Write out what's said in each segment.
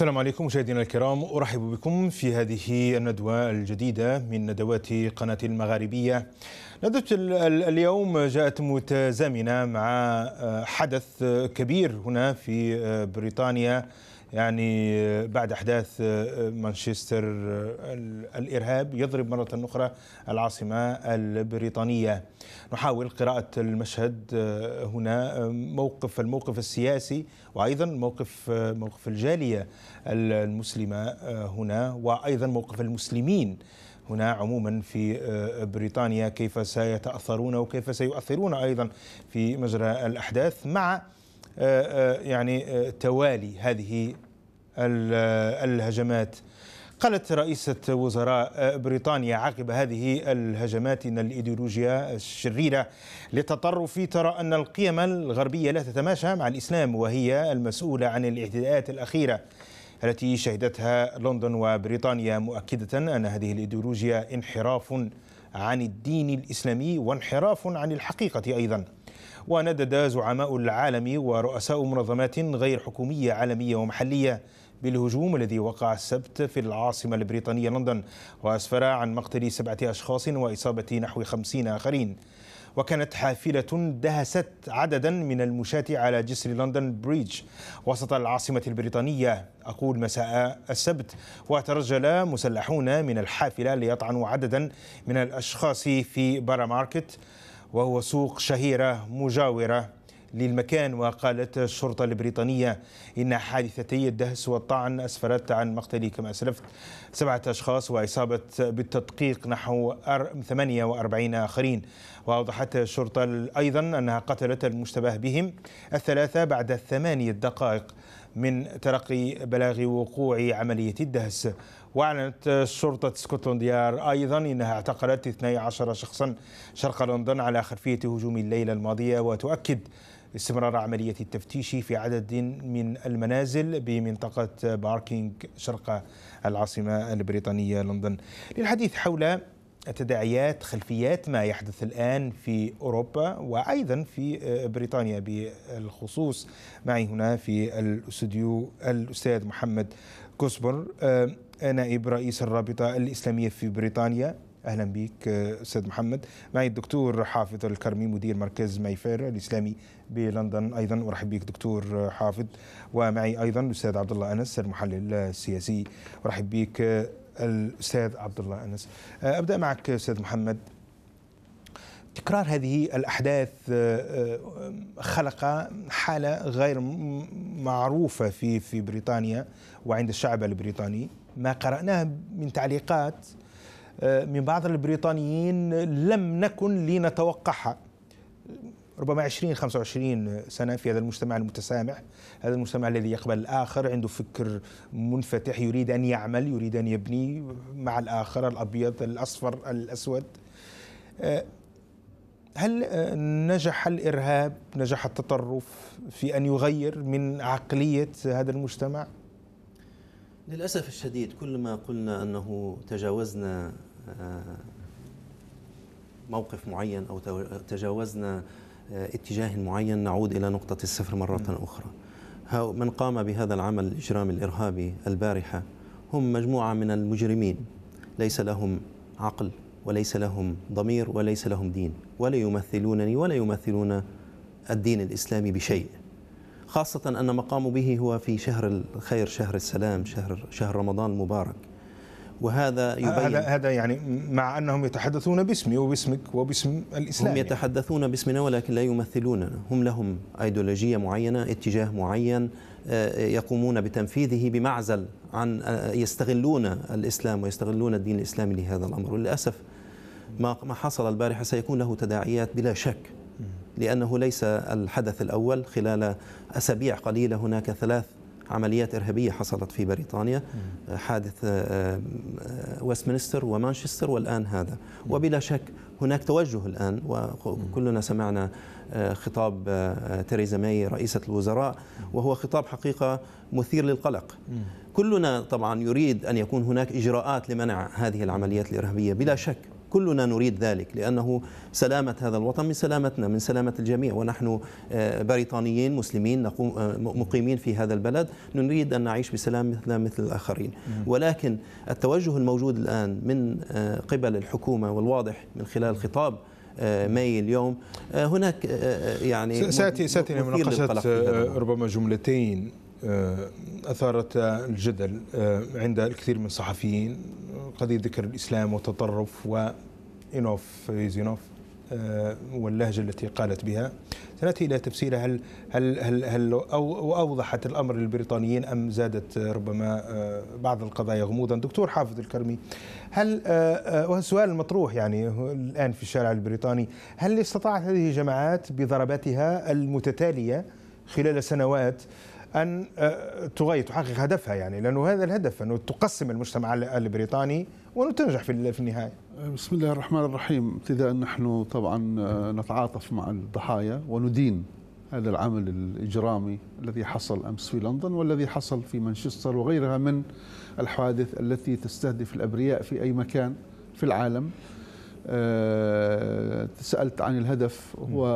السلام عليكم مشاهدينا الكرام أرحب بكم في هذه الندوة الجديدة من ندوات قناة المغاربية ندوة اليوم جاءت متزامنة مع آه، حدث كبير هنا في آه، بريطانيا يعني بعد أحداث آه، مانشستر آه، الإرهاب يضرب مرة أخرى العاصمة البريطانية نحاول قراءة المشهد آه، هنا موقف الموقف السياسي وأيضا موقف موقف الجالية المسلمة هنا وأيضا موقف المسلمين هنا عموما في بريطانيا كيف سيتأثرون وكيف سيؤثرون أيضا في مجرى الأحداث مع آه، آه، يعني آه، توالي هذه الهجمات قالت رئيسة وزراء بريطانيا عقب هذه الهجمات أن الإيديولوجيا الشريرة للتطرف ترى أن القيم الغربية لا تتماشى مع الإسلام وهي المسؤولة عن الاعتداءات الأخيرة التي شهدتها لندن وبريطانيا مؤكدة أن هذه الإيديولوجيا انحراف عن الدين الإسلامي وانحراف عن الحقيقة أيضاً وندد زعماء العالم ورؤساء منظمات غير حكومية عالمية ومحلية بالهجوم الذي وقع السبت في العاصمة البريطانية لندن وأسفر عن مقتل سبعة أشخاص وإصابة نحو خمسين آخرين وكانت حافلة دهست عددا من المشاة على جسر لندن بريدج وسط العاصمة البريطانية أقول مساء السبت وترجل مسلحون من الحافلة ليطعنوا عددا من الأشخاص في بارا ماركت وهو سوق شهيرة مجاورة للمكان وقالت الشرطة البريطانية إن حادثتي الدهس والطعن أسفرت عن مقتل كما أسلفت سبعة أشخاص وإصابة بالتدقيق نحو 48 آخرين وأوضحت الشرطة أيضا أنها قتلت المشتبه بهم الثلاثة بعد ثمانية دقائق من تلقي بلاغ وقوع عملية الدهس وأعلنت شرطة اسكتلند يار أيضا أنها اعتقلت 12 شخصا شرق لندن على خلفية هجوم الليلة الماضية وتؤكد استمرار عملية التفتيش في عدد من المنازل بمنطقة باركينج شرق العاصمة البريطانية لندن للحديث حول تداعيات خلفيات ما يحدث الآن في أوروبا وأيضا في بريطانيا بالخصوص معي هنا في الاستوديو الأستاذ محمد كوسبر نائب رئيس الرابطة الإسلامية في بريطانيا أهلا بك أستاذ محمد معي الدكتور حافظ الكرمي مدير مركز مايفير الإسلامي بلندن أيضا أرحب بك دكتور حافظ ومعي أيضا الأستاذ عبد الله أنس المحلل السياسي أرحب بك الأستاذ عبد الله أنس أبدأ معك أستاذ محمد تكرار هذه الأحداث آه، آه، خلق حالة غير معروفة في في بريطانيا وعند الشعب البريطاني ما قرأناه من تعليقات آه، من بعض البريطانيين لم نكن لنتوقعها ربما 20 25 سنه في هذا المجتمع المتسامح، هذا المجتمع الذي يقبل الاخر، عنده فكر منفتح، يريد ان يعمل، يريد ان يبني مع الاخر الابيض، الاصفر، الاسود. آه، هل آه، نجح الارهاب، نجح التطرف في ان يغير من عقليه هذا المجتمع؟ للأسف الشديد كلما قلنا أنه تجاوزنا آه، موقف معين أو تجاوزنا آه، اتجاه معين نعود إلى نقطة الصفر مرة أخرى من قام بهذا العمل الإجرام الإرهابي البارحة هم مجموعة من المجرمين ليس لهم عقل وليس لهم ضمير وليس لهم دين ولا يمثلونني ولا يمثلون الدين الإسلامي بشيء خاصة أن مقام به هو في شهر الخير شهر السلام شهر شهر رمضان المبارك وهذا يبين هذا هذا يعني مع انهم يتحدثون باسمي وباسمك وباسم الاسلام هم يعني. يتحدثون باسمنا ولكن لا يمثلوننا، هم لهم ايديولوجيه معينه، اتجاه معين آه، يقومون بتنفيذه بمعزل عن آه، يستغلون الاسلام ويستغلون الدين الاسلامي لهذا الامر، وللاسف ما ما حصل البارحه سيكون له تداعيات بلا شك. لأنه ليس الحدث الأول خلال أسابيع قليلة هناك ثلاث عمليات إرهابية حصلت في بريطانيا حادث ويستمنستر ومانشستر والآن هذا وبلا شك هناك توجه الآن وكلنا سمعنا آه، خطاب آه، تيريزا ماي رئيسة الوزراء وهو خطاب حقيقة مثير للقلق كلنا طبعا يريد أن يكون هناك إجراءات لمنع هذه العمليات الإرهابية بلا شك كلنا نريد ذلك لأنه سلامة هذا الوطن من سلامتنا من سلامة الجميع ونحن آه، بريطانيين مسلمين نقوم آه، مقيمين في هذا البلد نريد أن نعيش بسلام مثلنا مثل الآخرين نعم. ولكن التوجه الموجود الآن من آه، قبل الحكومة والواضح من خلال خطاب ماي اليوم هناك يعني ساتي ساتي لمناقشة ربما جملتين آه، أثارت الجدل آه، عند الكثير من الصحفيين قضية ذكر الإسلام والتطرف وإنوف زينوف واللهجة التي قالت بها سنأتي إلى تفسيرها هل, هل, هل, هل أو أوضحت الأمر للبريطانيين أم زادت ربما آه، بعض القضايا غموضا دكتور حافظ الكرمي هل وهذا السؤال المطروح يعني الآن في الشارع البريطاني هل استطاعت هذه الجماعات بضرباتها المتتالية خلال سنوات ان آه، تغير تحقق هدفها يعني لانه هذا الهدف انه تقسم المجتمع البريطاني وانه تنجح في النهايه. بسم الله الرحمن الرحيم، ابتداء نحن طبعا آه، نتعاطف مع الضحايا وندين هذا العمل الاجرامي الذي حصل امس في لندن والذي حصل في مانشستر وغيرها من الحوادث التي تستهدف الابرياء في اي مكان في العالم. آه، سالت عن الهدف هو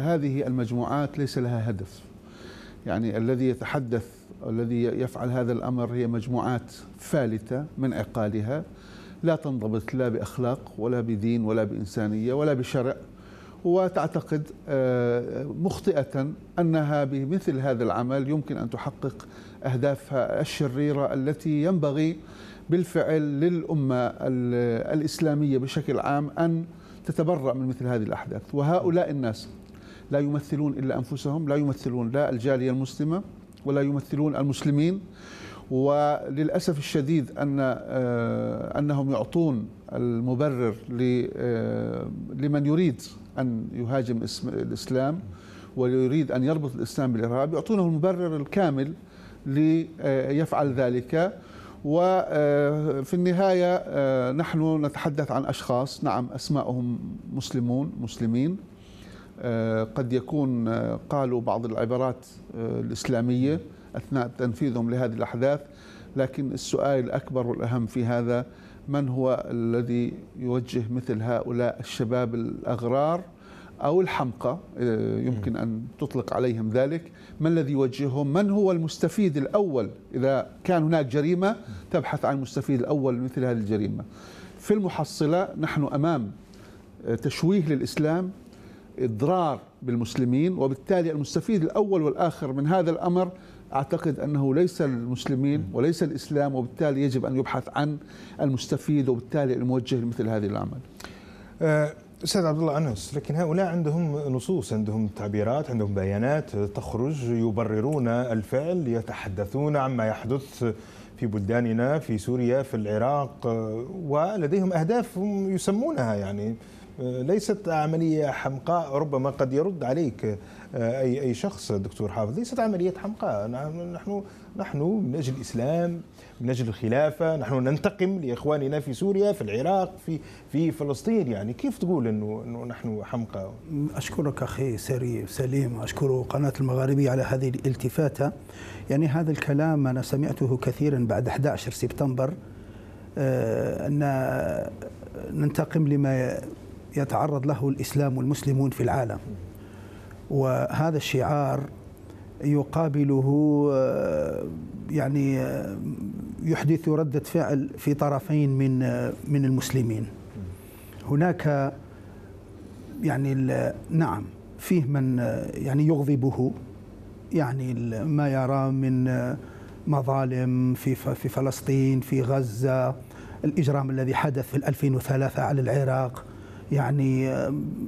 هذه المجموعات ليس لها هدف يعني الذي يتحدث الذي يفعل هذا الأمر هي مجموعات فالتة من عقالها لا تنضبط لا بأخلاق ولا بدين ولا بإنسانية ولا بشرع وتعتقد آه، مخطئة أنها بمثل هذا العمل يمكن أن تحقق أهدافها الشريرة التي ينبغي بالفعل للأمة الإسلامية بشكل عام أن تتبرأ من مثل هذه الأحداث وهؤلاء الناس لا يمثلون إلا أنفسهم لا يمثلون لا الجالية المسلمة ولا يمثلون المسلمين وللأسف الشديد أن آه، أنهم يعطون المبرر آه، لمن يريد أن يهاجم الإسلام ويريد أن يربط الإسلام بالإرهاب يعطونه المبرر الكامل ليفعل آه، ذلك وفي النهاية نحن نتحدث عن أشخاص نعم أسماءهم مسلمون مسلمين آه، قد يكون آه، قالوا بعض العبارات آه، الإسلامية أثناء تنفيذهم لهذه الأحداث لكن السؤال الأكبر والأهم في هذا من هو الذي يوجه مثل هؤلاء الشباب الأغرار أو الحمقى يمكن أن تطلق عليهم ذلك ما الذي يوجههم من هو المستفيد الأول إذا كان هناك جريمة تبحث عن المستفيد الأول مثل هذه الجريمة في المحصلة نحن أمام تشويه للإسلام اضرار بالمسلمين وبالتالي المستفيد الاول والاخر من هذا الامر اعتقد انه ليس المسلمين وليس الاسلام وبالتالي يجب ان يبحث عن المستفيد وبالتالي الموجه لمثل هذه الاعمال. أه، استاذ عبد الله انس لكن هؤلاء عندهم نصوص عندهم تعبيرات عندهم بيانات تخرج يبررون الفعل يتحدثون عما يحدث في بلداننا في سوريا في العراق ولديهم اهداف يسمونها يعني ليست عملية حمقاء ربما قد يرد عليك آه، أي أي شخص دكتور حافظ ليست عملية حمقاء نحن نحن من أجل الإسلام من أجل الخلافة نحن ننتقم لإخواننا في سوريا في العراق في في فلسطين يعني كيف تقول أنه, إنه نحن حمقاء أشكرك أخي سري سليم أشكر قناة المغاربية على هذه الالتفاتة يعني هذا الكلام أنا سمعته كثيرا بعد 11 سبتمبر آه، أن ننتقم لما يتعرض له الإسلام والمسلمون في العالم وهذا الشعار يقابله آه، يعني آه، يحدث ردة فعل في طرفين من آه، من المسلمين هناك يعني نعم فيه من يعني يغضبه يعني ما يرى من مظالم في في فلسطين في غزة الإجرام الذي حدث في 2003 على العراق يعني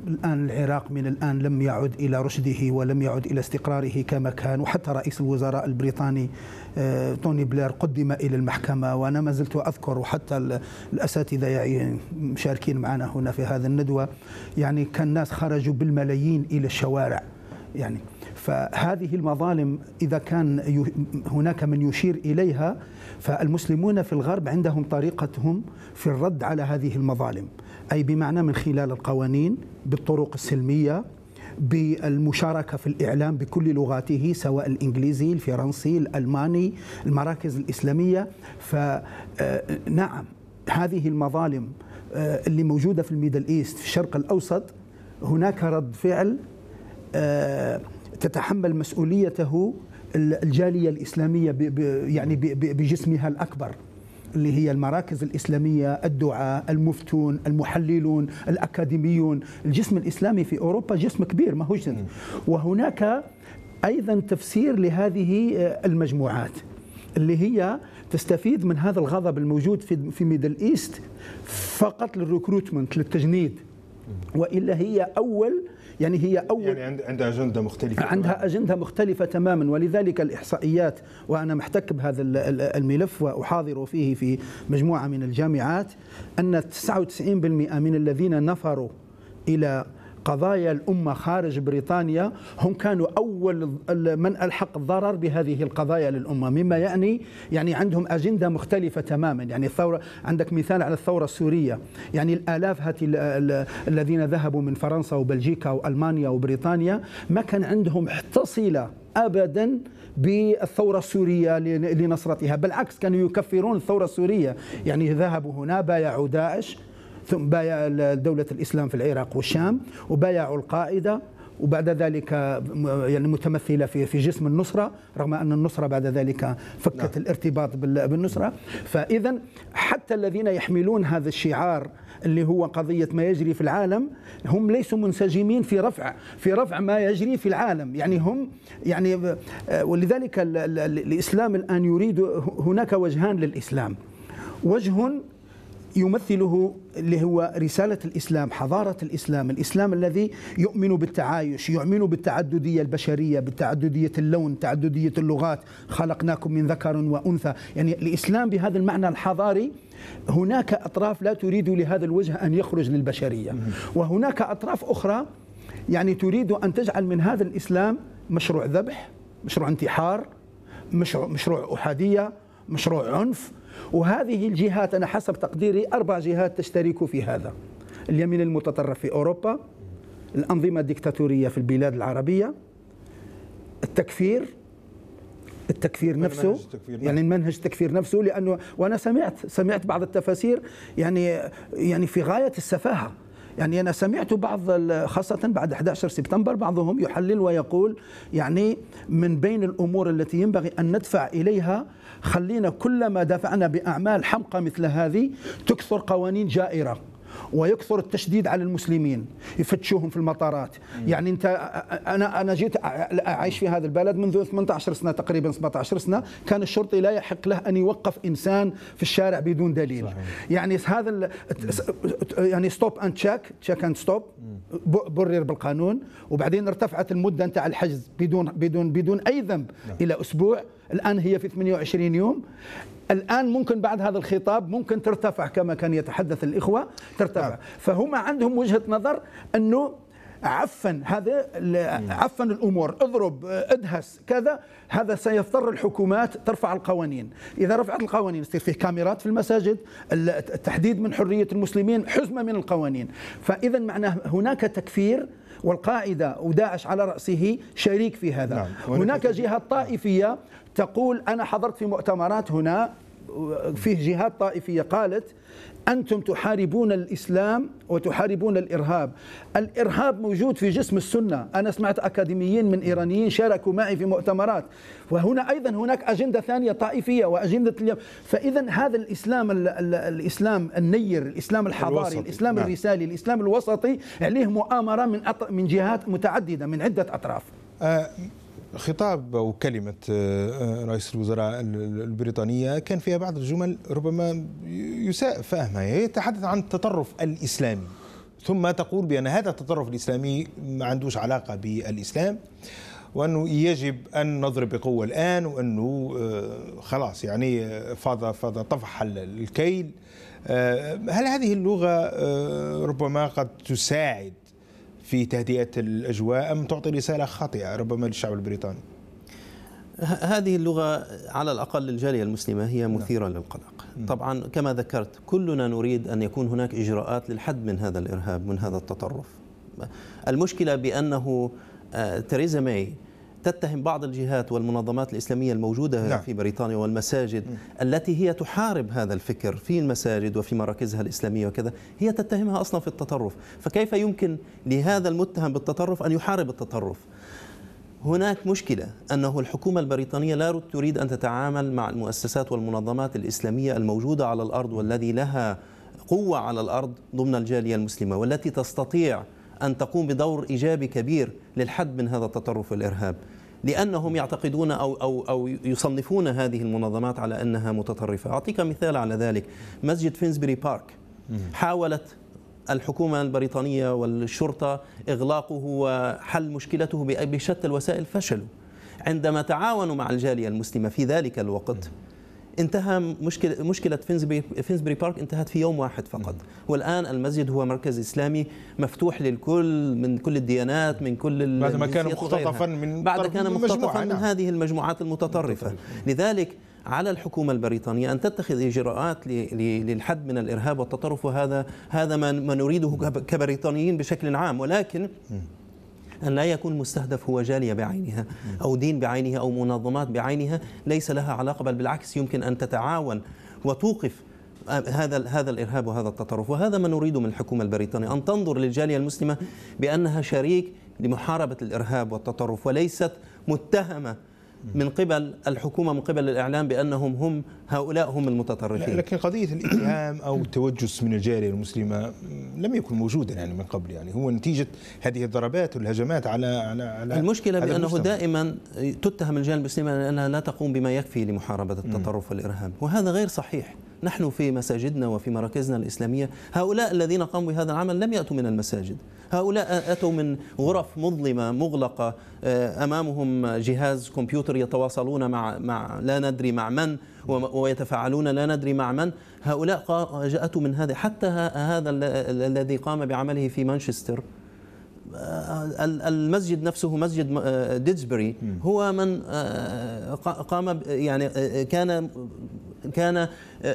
الآن العراق من الآن لم يعد إلى رشده ولم يعد إلى استقراره كما كان وحتى رئيس الوزراء البريطاني آه، توني بلير قدم إلى المحكمة وأنا ما زلت أذكر وحتى الأساتذة يعني مشاركين معنا هنا في هذا الندوة يعني كان الناس خرجوا بالملايين إلى الشوارع يعني فهذه المظالم إذا كان هناك من يشير إليها فالمسلمون في الغرب عندهم طريقتهم في الرد على هذه المظالم أي بمعنى من خلال القوانين بالطرق السلمية بالمشاركة في الإعلام بكل لغاته سواء الإنجليزي الفرنسي الألماني المراكز الإسلامية فنعم آه، هذه المظالم آه، اللي موجودة في الميدل إيست في الشرق الأوسط هناك رد فعل آه، تتحمل مسؤوليته الجالية الإسلامية يعني بجسمها الأكبر اللي هي المراكز الإسلامية الدعاء المفتون المحللون الأكاديميون الجسم الإسلامي في أوروبا جسم كبير ما هوش وهناك أيضا تفسير لهذه آه، المجموعات اللي هي تستفيد من هذا الغضب الموجود في في ميدل ايست فقط للريكروتمنت للتجنيد والا هي اول يعني هي أول يعني عندها أجندة مختلفة عندها أجندة مختلفة تماما ولذلك الإحصائيات وأنا محتك بهذا الملف وأحاضر فيه في مجموعة من الجامعات أن 99% من الذين نفروا إلى قضايا الأمة خارج بريطانيا هم كانوا أول من ألحق الضرر بهذه القضايا للأمة مما يعني يعني عندهم أجندة مختلفة تماما يعني الثورة عندك مثال على الثورة السورية يعني الآلاف هاتي الذين ذهبوا من فرنسا وبلجيكا وألمانيا وبريطانيا ما كان عندهم حتى صلة ابدا بالثورة السورية لنصرتها بالعكس كانوا يكفرون الثورة السورية يعني ذهبوا هنا بايعوا داعش ثم بايع دولة الإسلام في العراق والشام وبايعوا القاعدة وبعد ذلك يعني متمثله في في جسم النصره رغم ان النصره بعد ذلك فكت لا. نعم. الارتباط بالنصره فاذا حتى الذين يحملون هذا الشعار اللي هو قضيه ما يجري في العالم هم ليسوا منسجمين في رفع في رفع ما يجري في العالم يعني هم يعني ولذلك الاسلام الان يريد هناك وجهان للاسلام وجه يمثله اللي هو رسالة الإسلام حضارة الإسلام الإسلام الذي يؤمن بالتعايش يؤمن بالتعددية البشرية بالتعددية اللون تعددية اللغات خلقناكم من ذكر وأنثى يعني الإسلام بهذا المعنى الحضاري هناك أطراف لا تريد لهذا الوجه أن يخرج للبشرية وهناك أطراف أخرى يعني تريد أن تجعل من هذا الإسلام مشروع ذبح مشروع انتحار مشروع, مشروع أحادية مشروع عنف وهذه الجهات أنا حسب تقديري أربع جهات تشترك في هذا اليمين المتطرف في أوروبا الأنظمة الدكتاتورية في البلاد العربية التكفير التكفير يعني نفسه التكفير يعني المنهج التكفير نفسه لانه وانا سمعت سمعت بعض التفاسير يعني يعني في غايه السفاهه يعني أنا سمعت بعض خاصة بعد 11 سبتمبر بعضهم يحلل ويقول يعني من بين الأمور التي ينبغي أن ندفع إليها خلينا كلما دفعنا بأعمال حمقى مثل هذه تكثر قوانين جائرة ويكثر التشديد على المسلمين يفتشوهم في المطارات يعني انت انا انا جيت اعيش في هذا البلد منذ 18 سنه تقريبا 17 سنه كان الشرطي لا يحق له ان يوقف انسان في الشارع بدون دليل صحيح. يعني هذا يعني ستوب اند تشيك تشيك اند ستوب برر بالقانون وبعدين ارتفعت المده نتاع الحجز بدون بدون بدون اي ذنب مم. نعم. الى اسبوع الان هي في 28 يوم الآن ممكن بعد هذا الخطاب ممكن ترتفع كما كان يتحدث الإخوة ترتفع نعم. فهم عندهم وجهة نظر أنه عفن هذا نعم. عفن الامور اضرب ادهس كذا هذا سيضطر الحكومات ترفع القوانين اذا رفعت القوانين يصير فيه كاميرات في المساجد التحديد من حريه المسلمين حزمه من القوانين فاذا معناه هناك تكفير والقاعده وداعش على راسه شريك في هذا نعم. هناك جهه طائفيه تقول أنا حضرت في مؤتمرات هنا فيه جهات طائفية قالت أنتم تحاربون الإسلام وتحاربون الإرهاب الإرهاب موجود في جسم السنة أنا سمعت أكاديميين من إيرانيين شاركوا معي في مؤتمرات وهنا أيضا هناك أجندة ثانية طائفية وأجندة اليوم فإذا هذا الإسلام الإسلام النير الإسلام الحضاري الوسطي. الإسلام نعم. الرسالي الإسلام الوسطي عليه مؤامرة من من جهات متعددة من عدة أطراف آه، خطاب او كلمه آه، آه، رئيس الوزراء البريطانيه كان فيها بعض الجمل ربما يساء فهمها هي يعني تحدث عن التطرف الاسلامي ثم تقول بان هذا التطرف الاسلامي ما عندوش علاقه بالاسلام وانه يجب ان نضرب بقوه الان وانه آه، خلاص يعني فاض فاض طفح الكيل هل هذه اللغه ربما قد تساعد في تهدئة الأجواء أم تعطي رسالة خاطئة ربما للشعب البريطاني هذه اللغة على الأقل للجالية المسلمة هي نعم. مثيرة نعم. للقلق طبعا كما ذكرت كلنا نريد أن يكون هناك إجراءات للحد من هذا الإرهاب من هذا التطرف المشكلة بأنه آه، تريزا ماي تتهم بعض الجهات والمنظمات الإسلامية الموجودة نعم. في بريطانيا والمساجد م. التي هي تحارب هذا الفكر في المساجد وفي مراكزها الإسلامية وكذا هي تتهمها أصلا في التطرف فكيف يمكن لهذا المتهم بالتطرف أن يحارب التطرف هناك مشكلة أنه الحكومة البريطانية لا تريد أن تتعامل مع المؤسسات والمنظمات الإسلامية الموجودة على الأرض والذي لها قوة على الأرض ضمن الجالية المسلمة والتي تستطيع أن تقوم بدور إيجابي كبير للحد من هذا التطرف والإرهاب لأنهم يعتقدون أو, أو, أو يصنفون هذه المنظمات على أنها متطرفة أعطيك مثال على ذلك مسجد فينزبري بارك حاولت الحكومة البريطانية والشرطة إغلاقه وحل مشكلته بشتى الوسائل فشلوا عندما تعاونوا مع الجالية المسلمة في ذلك الوقت انتهى مشكلة, مشكلة فينزبري, فينزبري بارك انتهت في يوم واحد فقط والآن المسجد هو مركز إسلامي مفتوح للكل من كل الديانات من كل بعد ما كان مختطفا من بعد كان مختطفا نعم. من هذه المجموعات المتطرفة لذلك على الحكومة البريطانية أن تتخذ إجراءات للحد من الإرهاب والتطرف وهذا هذا ما نريده كبريطانيين بشكل عام ولكن أن لا يكون مستهدف هو جالية بعينها أو دين بعينها أو منظمات بعينها ليس لها علاقة بل بالعكس يمكن أن تتعاون وتوقف هذا هذا الارهاب وهذا التطرف وهذا ما نريده من الحكومه البريطانيه ان تنظر للجاليه المسلمه بانها شريك لمحاربه الارهاب والتطرف وليست متهمه من قبل الحكومة من قبل الإعلام بأنهم هم هؤلاء هم المتطرفين لكن قضية الاتهام أو التوجس من الجالية المسلمة لم يكن موجودا يعني من قبل يعني هو نتيجة هذه الضربات والهجمات على على, على المشكلة على بأنه المجتمع. دائما تتهم الجالية المسلمة لأنها لا تقوم بما يكفي لمحاربة التطرف والإرهاب وهذا غير صحيح نحن في مساجدنا وفي مراكزنا الإسلامية هؤلاء الذين قاموا بهذا العمل لم يأتوا من المساجد هؤلاء أتوا من غرف مظلمة مغلقة آه، أمامهم جهاز كمبيوتر يتواصلون مع, مع لا ندري مع من ويتفاعلون لا ندري مع من هؤلاء جاءتوا من هذا حتى هذا الذي قام بعمله في مانشستر آه، المسجد نفسه مسجد آه، ديزبري هو من قام يعني كان كان آه،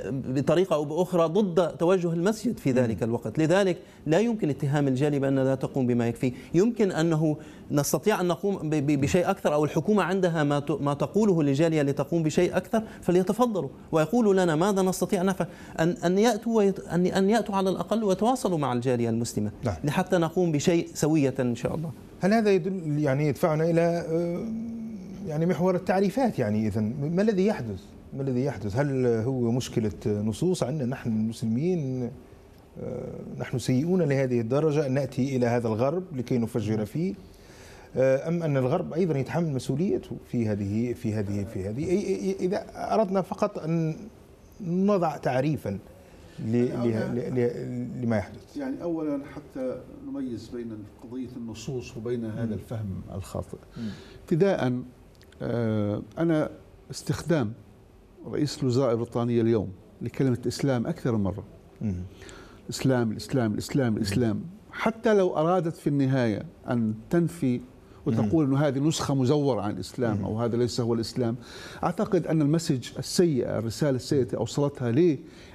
بطريقة أو بأخرى ضد توجه المسجد في ذلك الوقت لذلك لا يمكن اتهام الجالي بأن لا تقوم بما يكفي يمكن أنه نستطيع أن نقوم بشيء أكثر أو الحكومة عندها ما تقوله للجالية لتقوم بشيء أكثر فليتفضلوا ويقولوا لنا ماذا نستطيع نفعل أن أن يأتوا أن يأتوا على الأقل ويتواصلوا مع الجالية المسلمة نعم. لحتى نقوم بشيء سوية إن شاء الله هل هذا يدل يعني يدفعنا إلى آه، يعني محور التعريفات يعني إذا ما الذي يحدث ما الذي يحدث هل هو مشكلة نصوص عندنا نحن المسلمين آه، نحن سيئون لهذه الدرجة أن نأتي إلى هذا الغرب لكي نفجر نعم. فيه آه، أم أن الغرب أيضا يتحمل مسؤوليته في هذه في هذه في هذه إذا أردنا فقط أن نضع تعريفا يعني لما يحدث يعني أولا حتى نميز بين قضية النصوص وبين هذا الفهم الخاطئ ابتداء آه، أنا استخدام رئيس الوزراء البريطانية اليوم لكلمة الإسلام أكثر من مرة الإسلام الإسلام الإسلام الإسلام حتى لو أرادت في النهاية أن تنفي وتقول انه هذه نسخة مزورة عن الإسلام أو هذا ليس هو الإسلام أعتقد أن المسج السيئة الرسالة السيئة أوصلتها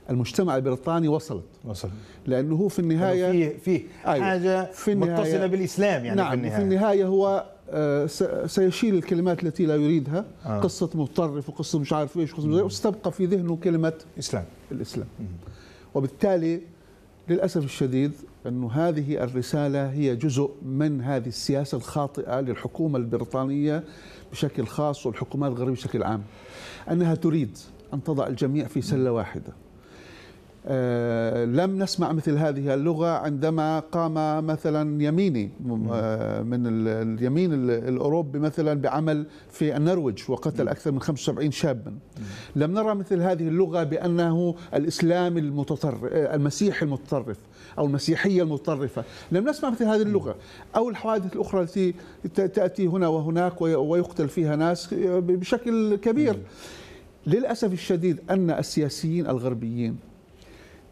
للمجتمع البريطاني وصلت وصل لأنه هو في النهاية فيه, فيه أيوة. حاجة في النهاية متصلة بالإسلام يعني نعم في النهاية, في النهاية هو آه، سيشيل الكلمات التي لا يريدها آه. قصة متطرف وقصة مش عارف إيش وقصة وستبقى في ذهنه كلمة إسلام الإسلام مم. وبالتالي للأسف الشديد أن هذه الرسالة هي جزء من هذه السياسة الخاطئة للحكومة البريطانية بشكل خاص والحكومات الغربية بشكل عام أنها تريد أن تضع الجميع في سلة واحدة آه، لم نسمع مثل هذه اللغة عندما قام مثلا يميني آه، من اليمين الأوروبي مثلا بعمل في النرويج وقتل أكثر من 75 شابا لم نرى مثل هذه اللغة بأنه الإسلام المتطرف آه، المسيح المتطرف أو المسيحية المتطرفة لم نسمع مثل هذه اللغة أو الحوادث الأخرى التي تأتي هنا وهناك ويقتل فيها ناس بشكل كبير للأسف الشديد أن السياسيين الغربيين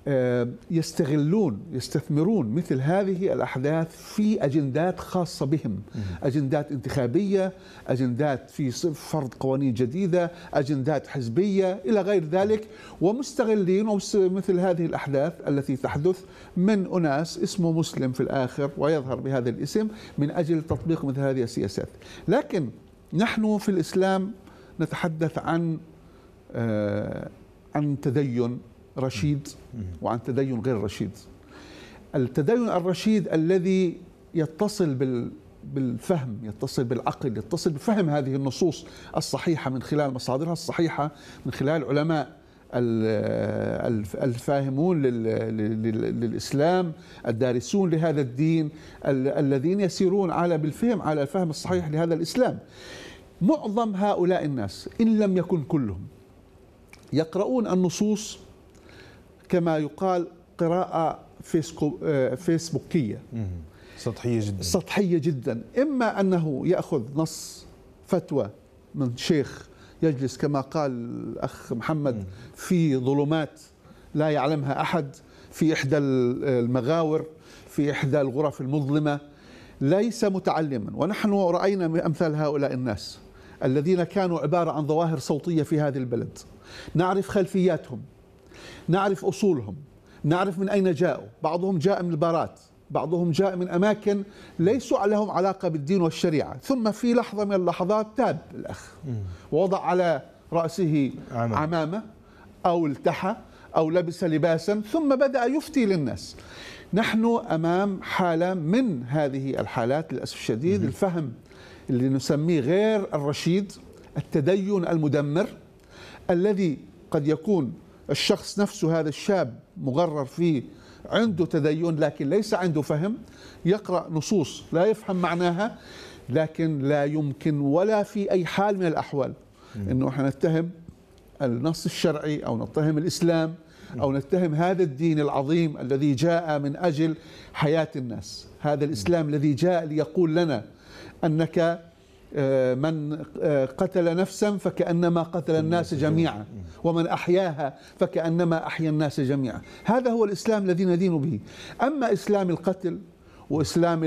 آه، يستغلون يستثمرون مثل هذه الأحداث في أجندات خاصة بهم أجندات انتخابية أجندات في فرض قوانين جديدة أجندات حزبية إلى غير ذلك ومستغلين مثل هذه الأحداث التي تحدث من أناس اسمه مسلم في الآخر ويظهر بهذا الاسم من أجل تطبيق مثل هذه السياسات لكن نحن في الإسلام نتحدث عن آه، عن تدين رشيد وعن تدين غير رشيد التدين الرشيد الذي يتصل بال بالفهم يتصل بالعقل يتصل بفهم هذه النصوص الصحيحة من خلال مصادرها الصحيحة من خلال علماء الفاهمون للإسلام الدارسون لهذا الدين الذين يسيرون على بالفهم على الفهم الصحيح لهذا الإسلام معظم هؤلاء الناس إن لم يكن كلهم يقرؤون النصوص كما يقال قراءة آه، فيسبوكية سطحية جدا سطحية جدا إما أنه يأخذ نص فتوى من شيخ يجلس كما قال الأخ محمد في ظلمات لا يعلمها أحد في إحدى المغاور في إحدى الغرف المظلمة ليس متعلما ونحن رأينا أمثال هؤلاء الناس الذين كانوا عبارة عن ظواهر صوتية في هذه البلد نعرف خلفياتهم نعرف أصولهم نعرف من أين جاءوا بعضهم جاء من البارات بعضهم جاء من أماكن ليسوا لهم علاقة بالدين والشريعة ثم في لحظة من اللحظات تاب الأخ ووضع على رأسه عمامة أو التحى أو لبس لباسا ثم بدأ يفتي للناس نحن أمام حالة من هذه الحالات للأسف الشديد الفهم اللي نسميه غير الرشيد التدين المدمر الذي قد يكون الشخص نفسه هذا الشاب مغرر فيه عنده تدين لكن ليس عنده فهم يقرأ نصوص لا يفهم معناها لكن لا يمكن ولا في أي حال من الأحوال أنه احنا نتهم النص الشرعي أو نتهم الإسلام أو نتهم هذا الدين العظيم الذي جاء من أجل حياة الناس هذا الإسلام الذي جاء ليقول لنا أنك آه، من آه، قتل نفسا فكأنما قتل الناس جميعا ومن أحياها فكأنما أحيا الناس جميعا هذا هو الإسلام الذي ندين به أما إسلام القتل واسلام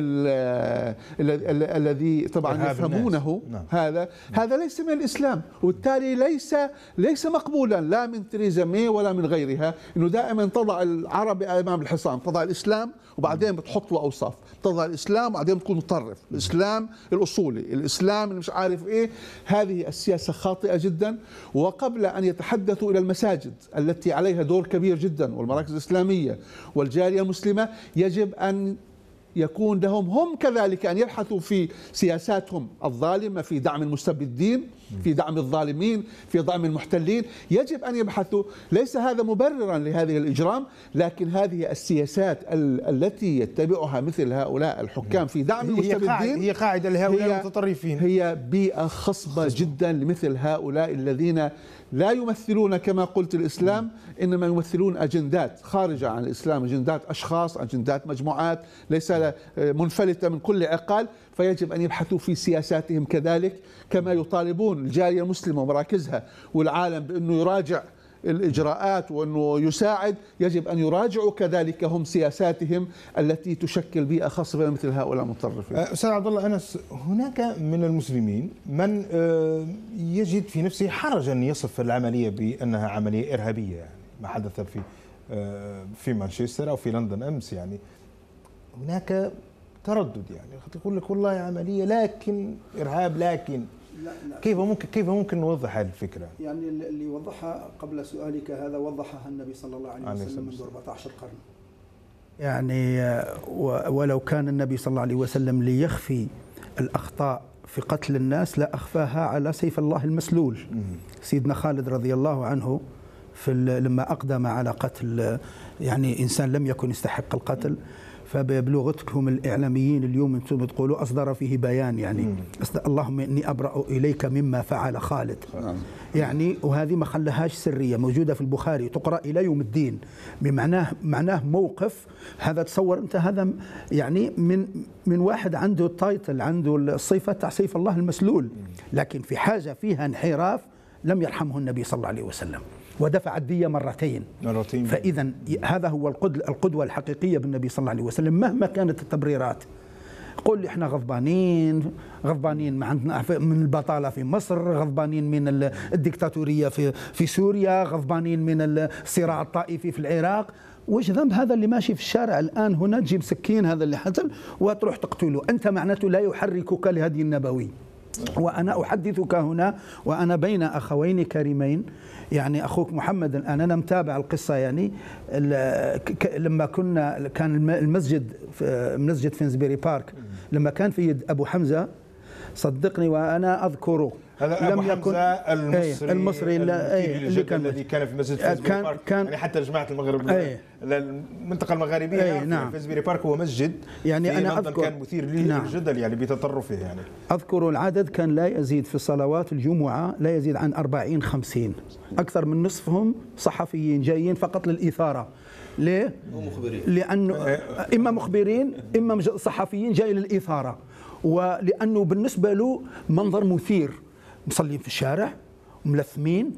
الذي طبعا يفهمونه نعم. هذا هذا ليس من الاسلام وبالتالي ليس ليس مقبولا لا من تريزا مي ولا من غيرها انه دائما تضع العرب امام الحصان تضع الاسلام وبعدين بتحط له اوصاف تضع الاسلام وبعدين بتكون متطرف الاسلام الاصولي الاسلام اللي مش عارف ايه هذه السياسه خاطئه جدا وقبل ان يتحدثوا الى المساجد التي عليها دور كبير جدا والمراكز الاسلاميه والجاليه المسلمه يجب ان يكون لهم هم كذلك أن يبحثوا في سياساتهم الظالمة في دعم المستبدين في دعم الظالمين في دعم المحتلين يجب أن يبحثوا ليس هذا مبررا لهذه الإجرام لكن هذه السياسات ال التي يتبعها مثل هؤلاء الحكام في دعم المستبدين هي قاعدة لهؤلاء المتطرفين هي بيئة خصبة جدا لمثل هؤلاء الذين لا يمثلون كما قلت الإسلام إنما يمثلون أجندات خارجة عن الإسلام أجندات أشخاص أجندات مجموعات ليس آه، منفلتة من كل عقال فيجب أن يبحثوا في سياساتهم كذلك كما يطالبون الجالية المسلمة ومراكزها والعالم بأنه يراجع الإجراءات وأنه يساعد يجب أن يراجعوا كذلك هم سياساتهم التي تشكل بيئة خاصة مثل هؤلاء المتطرفين أه، أستاذ عبد الله أنس هناك من المسلمين من أه، يجد في نفسه حرجا يصف العملية بأنها عملية إرهابية يعني ما حدث في أه، في مانشستر أو في لندن أمس يعني هناك تردد يعني يقول لك والله عملية لكن إرهاب لكن لا لا كيف ممكن كيف ممكن نوضح هذه الفكره؟ يعني اللي وضحها قبل سؤالك هذا وضحها النبي صلى الله عليه وسلم منذ 14 قرن. يعني آه، ولو كان النبي صلى الله عليه وسلم ليخفي الاخطاء في قتل الناس لا اخفاها على سيف الله المسلول. سيدنا خالد رضي الله عنه في لما اقدم على قتل آه، يعني انسان لم يكن يستحق القتل فبلغتكم الإعلاميين اليوم أنتم تقولوا أصدر فيه بيان يعني اللهم إني أبرأ إليك مما فعل خالد آه. يعني وهذه ما خلاهاش سرية موجودة في البخاري تقرأ إلى يوم الدين بمعناه معناه موقف هذا تصور أنت هذا يعني من من واحد عنده التايتل عنده الصفة تاع سيف الله المسلول لكن في حاجة فيها انحراف لم يرحمه النبي صلى الله عليه وسلم ودفع الدية مرتين مرتين فإذا هذا هو القدوة الحقيقية بالنبي صلى الله عليه وسلم مهما كانت التبريرات قل احنا غضبانين غضبانين ما عندنا من البطاله في مصر غضبانين من الديكتاتوريه في في سوريا غضبانين من الصراع الطائفي في العراق وش ذنب هذا اللي ماشي في الشارع الان هنا تجيب سكين هذا اللي حصل وتروح تقتله انت معناته لا يحركك لهدي النبوي وأنا أحدثك هنا وأنا بين أخوين كريمين يعني أخوك محمد الآن أنا متابع القصة يعني لما كنا كان المسجد في آه، مسجد فينزبيري بارك لما كان في يد أبو حمزة صدقني وانا اذكره هذا لم يكن إيه، المصري المصري أيه اللي كان الذي كان في مسجد آه، فيزبيري كان بارك كان يعني حتى جماعه المغرب إيه. المنطقه المغاربيه أيه نعم فيزبيري بارك هو مسجد يعني انا اذكر كان مثير نعم. للجدل نعم يعني بتطرفه يعني اذكر العدد كان لا يزيد في صلوات الجمعه لا يزيد عن 40 50 اكثر من نصفهم صحفيين جايين فقط للاثاره ليه؟ مخبرين لانه إيه. اما مخبرين اما صحفيين جاي للاثاره ولانه بالنسبه له منظر مثير مصلين في الشارع ملثمين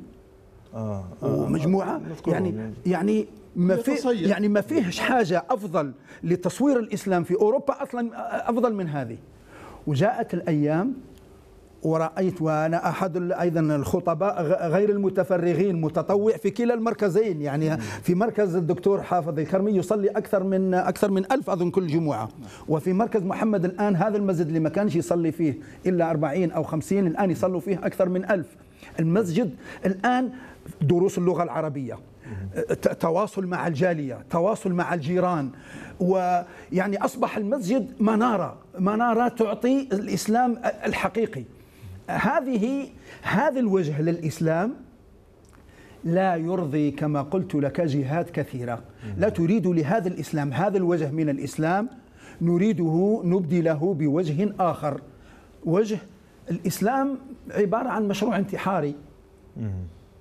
آه, آه، ومجموعه آه يعني, يعني يعني ما في يعني ما فيهش حاجه افضل لتصوير الاسلام في اوروبا اصلا افضل من هذه وجاءت الايام ورأيت وأنا أحد أيضا الخطباء غير المتفرغين متطوع في كلا المركزين يعني في مركز الدكتور حافظ الكرمي يصلي أكثر من أكثر من ألف أظن كل جمعة وفي مركز محمد الآن هذا المسجد اللي ما كانش يصلي فيه إلا 40 أو 50 الآن يصلوا فيه أكثر من ألف المسجد الآن دروس اللغة العربية تواصل مع الجالية تواصل مع الجيران ويعني أصبح المسجد منارة منارة تعطي الإسلام الحقيقي هذه هذا الوجه للإسلام لا يرضي كما قلت لك جهات كثيرة لا تريد لهذا الإسلام هذا الوجه من الإسلام نريده نبدله بوجه آخر وجه الإسلام عبارة عن مشروع انتحاري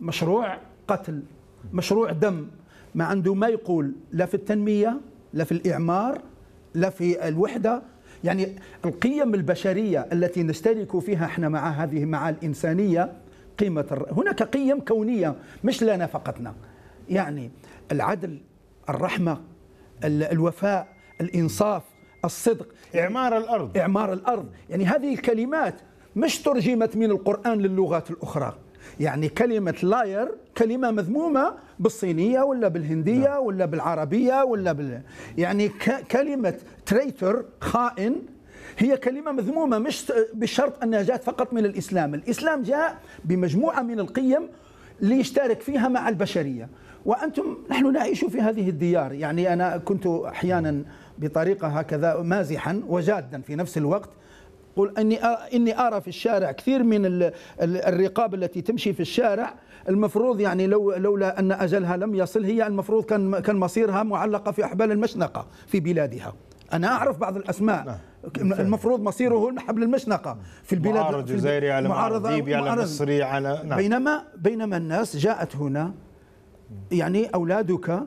مشروع قتل مشروع دم ما عنده ما يقول لا في التنمية لا في الإعمار لا في الوحدة يعني القيم البشرية التي نشترك فيها احنا مع هذه مع الإنسانية قيمة الر... هناك قيم كونية مش لنا فقطنا يعني العدل الرحمة الوفاء الإنصاف الصدق يعني إعمار الأرض إعمار الأرض يعني هذه الكلمات مش ترجمت من القرآن للغات الأخرى يعني كلمة لاير كلمة مذمومة بالصينية ولا بالهندية نعم. ولا بالعربية ولا بال يعني كلمة تريتر خائن هي كلمة مذمومة مش بشرط أنها جاءت فقط من الإسلام الإسلام جاء بمجموعة من القيم ليشترك فيها مع البشرية وأنتم نحن نعيش في هذه الديار يعني أنا كنت أحيانا بطريقة هكذا مازحا وجادا في نفس الوقت قل اني اني ارى في الشارع كثير من الرقاب التي تمشي في الشارع المفروض يعني لو لولا ان اجلها لم يصل هي المفروض كان كان مصيرها معلقه في احبال المشنقه في بلادها انا اعرف بعض الاسماء نعم. المفروض مصيره حبل المشنقه في البلاد معارض الجزائري على معارض على مصري على نعم. بينما بينما الناس جاءت هنا يعني اولادك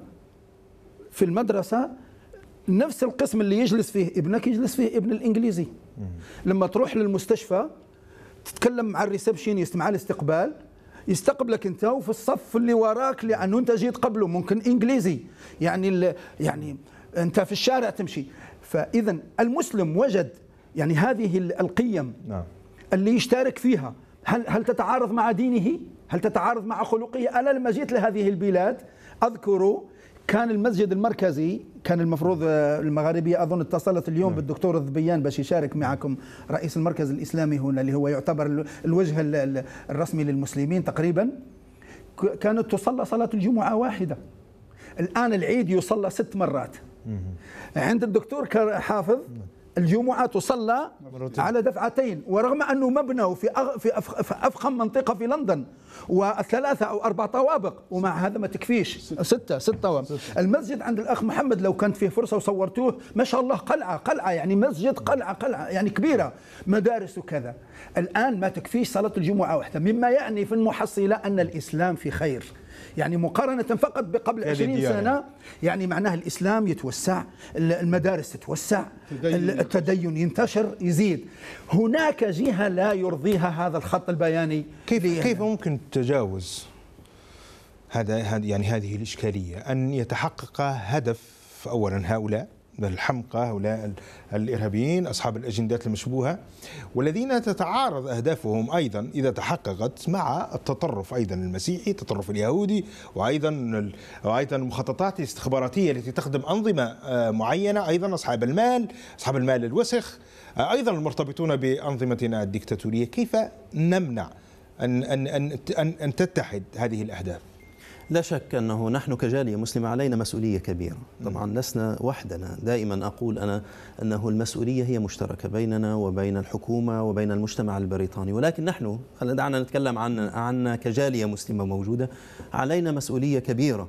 في المدرسه نفس القسم اللي يجلس فيه ابنك يجلس فيه ابن الانجليزي لما تروح للمستشفى تتكلم مع الريسبشنيست مع الاستقبال يستقبلك انت وفي الصف اللي وراك لانه انت جيت قبله ممكن انجليزي يعني يعني انت في الشارع تمشي فاذا المسلم وجد يعني هذه القيم نعم. اللي يشترك فيها هل هل تتعارض مع دينه؟ هل تتعارض مع خلقه؟ انا لما جيت لهذه البلاد اذكر كان المسجد المركزي كان المفروض آه، المغاربية أظن اتصلت اليوم نعم. بالدكتور الذبيان باش يشارك معكم رئيس المركز الإسلامي هنا اللي هو يعتبر الوجه الرسمي للمسلمين تقريبا كانت تصلى صلاة الجمعة واحدة الآن العيد يصلى ست مرات عند الدكتور حافظ نعم. الجمعة تصلى على دفعتين ورغم أنه مبنى في أفخم منطقة في لندن وثلاثة أو أربع طوابق ومع هذا ما تكفيش ستة ستة طوابق المسجد عند الأخ محمد لو كانت فيه فرصة وصورتوه ما شاء الله قلعة قلعة يعني مسجد قلعة قلعة يعني كبيرة مدارس وكذا الآن ما تكفيش صلاة الجمعة واحدة مما يعني في المحصلة أن الإسلام في خير يعني مقارنة فقط بقبل 20 سنة يعني معناه الإسلام يتوسع المدارس تتوسع التدين ينتشر يزيد هناك جهة لا يرضيها هذا الخط البياني كيف كيف ممكن تجاوز هذا يعني هذه الإشكالية أن يتحقق هدف أولا هؤلاء الحمقى هؤلاء الإرهابيين أصحاب الأجندات المشبوهة والذين تتعارض أهدافهم أيضا إذا تحققت مع التطرف أيضا المسيحي التطرف اليهودي وأيضا وأيضا مخططات استخباراتية التي تخدم أنظمة آه، معينة أيضا أصحاب المال أصحاب المال الوسخ آه، أيضا المرتبطون بأنظمتنا الدكتاتورية كيف نمنع أن, أن, أن, أن تتحد هذه الأهداف لا شك أنه نحن كجالية مسلمة علينا مسؤولية كبيرة نعم. طبعا لسنا وحدنا دائما أقول أنا أنه المسؤولية هي مشتركة بيننا وبين الحكومة وبين المجتمع البريطاني ولكن نحن دعنا نتكلم عن عنا كجالية مسلمة موجودة علينا مسؤولية كبيرة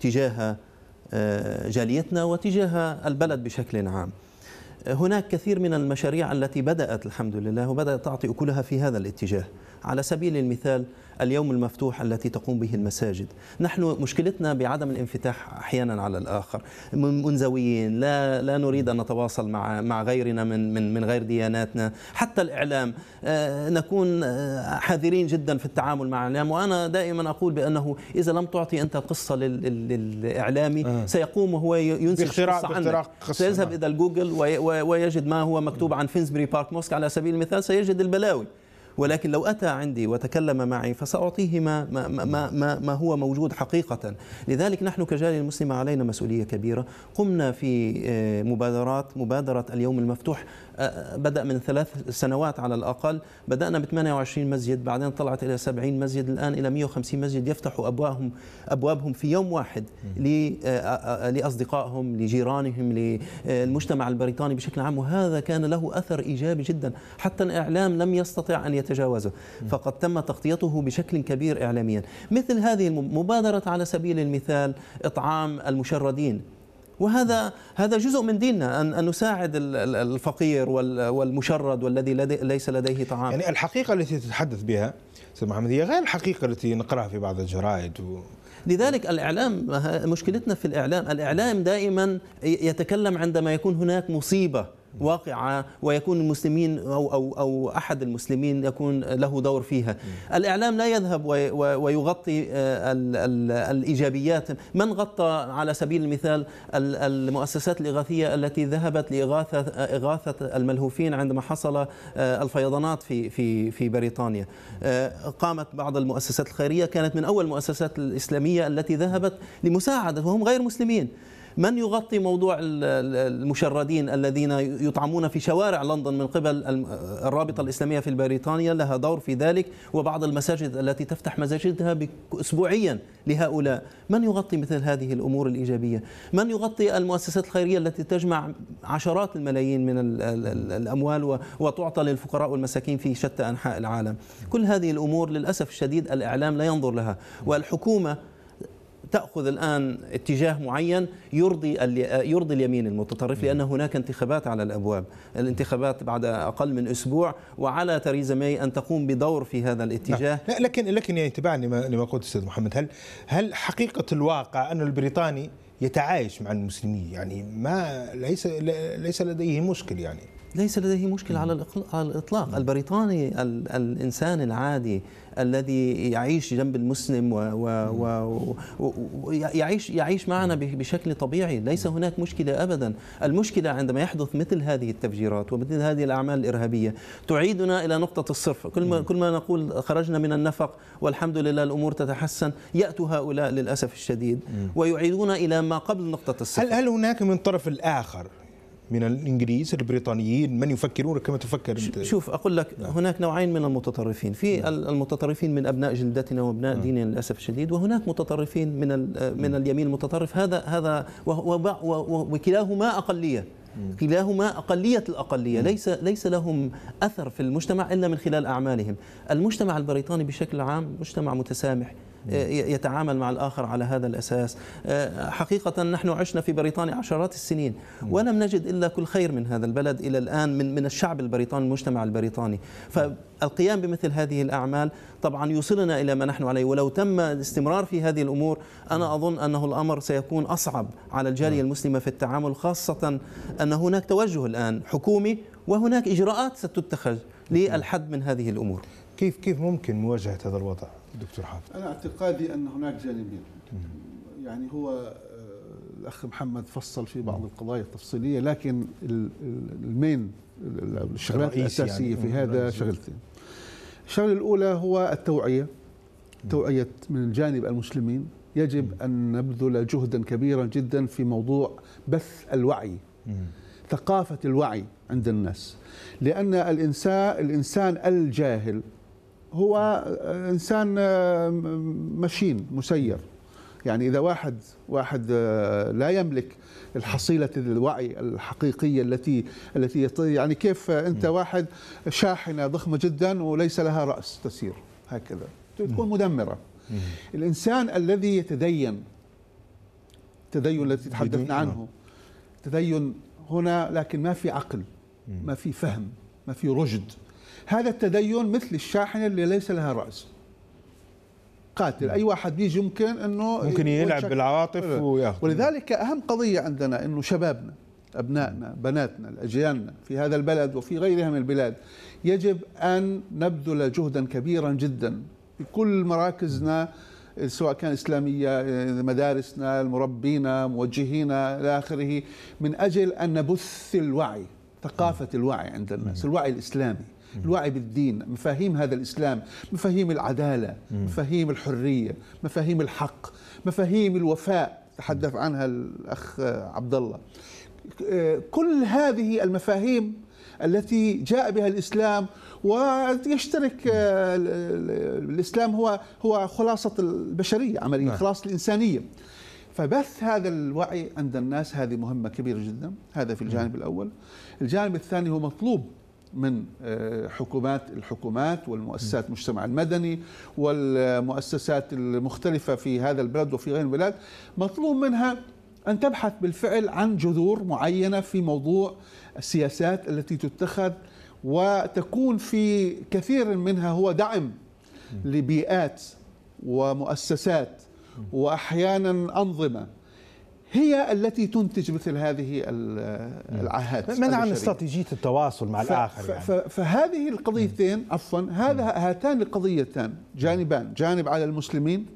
تجاه آه، جاليتنا وتجاه البلد بشكل عام هناك كثير من المشاريع التي بدأت الحمد لله وبدأت تعطي أكلها في هذا الاتجاه على سبيل المثال اليوم المفتوح التي تقوم به المساجد نحن مشكلتنا بعدم الانفتاح أحيانا على الآخر منزويين لا, لا نريد أن نتواصل مع, مع غيرنا من, من, من غير دياناتنا حتى الإعلام آه، نكون آه، حذرين جدا في التعامل مع الإعلام وأنا دائما أقول بأنه إذا لم تعطي أنت آه. قصة للإعلامي سيقوم وهو ينسج قصة عنك سيذهب إلى الجوجل ويجد ما هو مكتوب عن فينزبري بارك موسك على سبيل المثال سيجد البلاوي ولكن لو أتى عندي وتكلم معي فسأعطيه ما, ما, ما, ما, ما هو موجود حقيقة لذلك نحن كجالية المسلمة علينا مسؤولية كبيرة قمنا في آه، مبادرات مبادرة اليوم المفتوح أه، أه، بدأ من ثلاث سنوات على الأقل بدأنا ب 28 مسجد بعدين طلعت إلى 70 مسجد الآن إلى 150 مسجد يفتحوا أبوابهم أبوابهم في يوم واحد أه، لأصدقائهم لجيرانهم للمجتمع البريطاني بشكل عام وهذا كان له أثر إيجابي جدا حتى الإعلام لم يستطع أن يتجاوزه فقد تم تغطيته بشكل كبير إعلاميا مثل هذه المبادرة على سبيل المثال إطعام المشردين وهذا هذا جزء من ديننا ان نساعد الفقير والمشرد والذي ليس لديه طعام يعني الحقيقه التي تتحدث بها سيد محمد هي غير الحقيقه التي نقراها في بعض الجرائد و... لذلك الاعلام مشكلتنا في الاعلام الاعلام دائما يتكلم عندما يكون هناك مصيبه واقعة ويكون المسلمين أو, أو, أو أحد المسلمين يكون له دور فيها الإعلام لا يذهب ويغطي آه، الإيجابيات من غطى على سبيل المثال المؤسسات الإغاثية التي ذهبت لإغاثة آه، إغاثة الملهوفين عندما حصل آه، الفيضانات في في في بريطانيا قامت بعض المؤسسات الخيرية كانت من أول المؤسسات الإسلامية التي ذهبت لمساعدة وهم غير مسلمين من يغطي موضوع المشردين الذين يطعمون في شوارع لندن من قبل الرابطة الإسلامية في بريطانيا لها دور في ذلك وبعض المساجد التي تفتح مساجدها أسبوعيا لهؤلاء من يغطي مثل هذه الأمور الإيجابية من يغطي المؤسسات الخيرية التي تجمع عشرات الملايين من الأموال وتعطى للفقراء والمساكين في شتى أنحاء العالم كل هذه الأمور للأسف الشديد الإعلام لا ينظر لها والحكومة تاخذ الان اتجاه معين يرضي يرضي اليمين المتطرف لان هناك انتخابات على الابواب، الانتخابات بعد اقل من اسبوع وعلى تريزا ماي ان تقوم بدور في هذا نعم. الاتجاه لا لكن لكن يعني ما لما قلت استاذ محمد هل هل حقيقه الواقع ان البريطاني يتعايش مع المسلمين يعني ما ليس ليس لديه مشكل يعني ليس لديه مشكل على الاطلاق البريطاني الانسان العادي الذي يعيش جنب المسلم ويعيش يعيش معنا بشكل طبيعي ليس هناك مشكلة أبدا المشكلة عندما يحدث مثل هذه التفجيرات ومثل هذه الأعمال الإرهابية تعيدنا إلى نقطة الصفر كل ما, كل ما نقول خرجنا من النفق والحمد لله الأمور تتحسن يأتوا هؤلاء للأسف الشديد ويعيدون إلى ما قبل نقطة الصفر هل, هل هناك من طرف الآخر من الانجليز البريطانيين من يفكرون كما تفكر انت شوف اقول لك نعم. هناك نوعين من المتطرفين في نعم. المتطرفين من ابناء جلدتنا وابناء نعم. ديننا للاسف الشديد وهناك متطرفين من من نعم. اليمين المتطرف هذا هذا وكلاهما اقليه نعم. كلاهما أقلية الأقلية نعم. ليس ليس لهم أثر في المجتمع إلا من خلال أعمالهم المجتمع البريطاني بشكل عام مجتمع متسامح يتعامل مع الآخر على هذا الأساس آه، حقيقة نحن عشنا في بريطانيا عشرات السنين ولم نجد إلا كل خير من هذا البلد إلى الآن من من الشعب البريطاني المجتمع البريطاني فالقيام بمثل هذه الأعمال طبعا يوصلنا إلى ما نحن عليه ولو تم الاستمرار في هذه الأمور أنا أظن أنه الأمر سيكون أصعب على الجالية المسلمة في التعامل خاصة أن هناك توجه الآن حكومي وهناك إجراءات ستتخذ للحد من هذه الأمور كيف كيف ممكن مواجهة هذا الوضع؟ دكتور حافظ انا اعتقادي ان هناك جانبين يعني هو آه، الاخ محمد فصل في بعض القضايا التفصيليه لكن المين الشغلات يعني، الاساسيه يعني. في هذا شغلتين الشغله الاولى هو التوعيه توعيه من الجانب المسلمين يجب ان نبذل جهدا كبيرا جدا في موضوع بث الوعي ثقافه الوعي عند الناس لان الانسان الانسان الجاهل هو آه، انسان آه، مشين مسير يعني اذا واحد واحد آه، لا يملك الحصيله الوعي الحقيقيه التي التي يعني كيف انت واحد شاحنه ضخمه جدا وليس لها راس تسير هكذا تكون مدمره الانسان الذي يتدين التدين الذي تحدثنا عنه تدين هنا لكن ما في عقل ما في فهم ما في رشد هذا التدين مثل الشاحنه اللي ليس لها راس قاتل نعم. اي واحد بيجي ممكن انه ممكن يلعب بالعواطف وياخذ ولذلك اهم قضيه عندنا انه شبابنا ابنائنا بناتنا اجيالنا في هذا البلد وفي غيرها من البلاد يجب ان نبذل جهدا كبيرا جدا في كل مراكزنا سواء كان إسلامية مدارسنا المربينا موجهينا إلى آخره من أجل أن نبث الوعي ثقافة الوعي عند الناس نعم. الوعي الإسلامي الوعي بالدين مفاهيم هذا الإسلام مفاهيم العدالة مفاهيم الحرية مفاهيم الحق مفاهيم الوفاء تحدث عنها الأخ عبد الله كل هذه المفاهيم التي جاء بها الإسلام ويشترك الإسلام هو هو خلاصة البشرية عمليا نعم. خلاصة الإنسانية فبث هذا الوعي عند الناس هذه مهمة كبيرة جدا هذا في الجانب الأول الجانب الثاني هو مطلوب من آه، حكومات الحكومات والمؤسسات المجتمع المدني والمؤسسات المختلفة في هذا البلد وفي غير البلاد مطلوب منها أن تبحث بالفعل عن جذور معينة في موضوع السياسات التي تتخذ وتكون في كثير منها هو دعم لبيئات ومؤسسات وأحيانا أنظمة هي التي تنتج مثل هذه العاهات منع عن استراتيجيه التواصل مع الاخر يعني؟ فهذه القضيتين عفوا هذا هاتان القضيتان جانبان جانب على المسلمين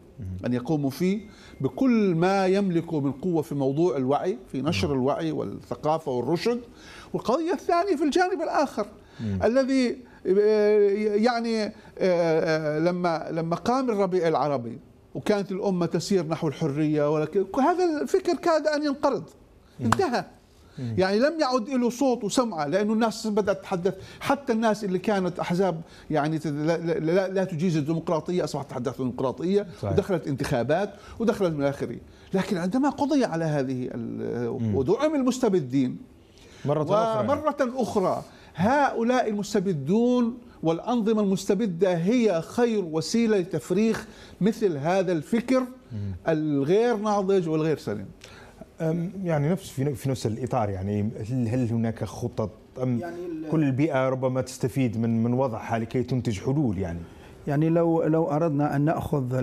ان يقوموا فيه بكل ما يملكوا من قوه في موضوع الوعي في نشر الوعي والثقافه والرشد والقضيه الثانيه في الجانب الاخر الذي آه، يعني آه، آه، لما لما قام الربيع العربي وكانت الأمة تسير نحو الحرية ولكن هذا الفكر كاد أن ينقرض انتهى يعني لم يعد له صوت وسمعة لأنه الناس بدأت تتحدث حتى الناس اللي كانت أحزاب يعني لا, لا, لا تجيز الديمقراطية أصبحت تتحدث الديمقراطية ودخلت انتخابات ودخلت من آخره لكن عندما قضي على هذه ودعم المستبدين مرة أخرى مرة أخرى هؤلاء المستبدون والأنظمة المستبدة هي خير وسيلة لتفريخ مثل هذا الفكر الغير ناضج والغير سليم يعني نفس في نفس الاطار يعني هل هناك خطط ام يعني كل البيئه ربما تستفيد من من وضعها لكي تنتج حلول يعني يعني لو لو اردنا ان ناخذ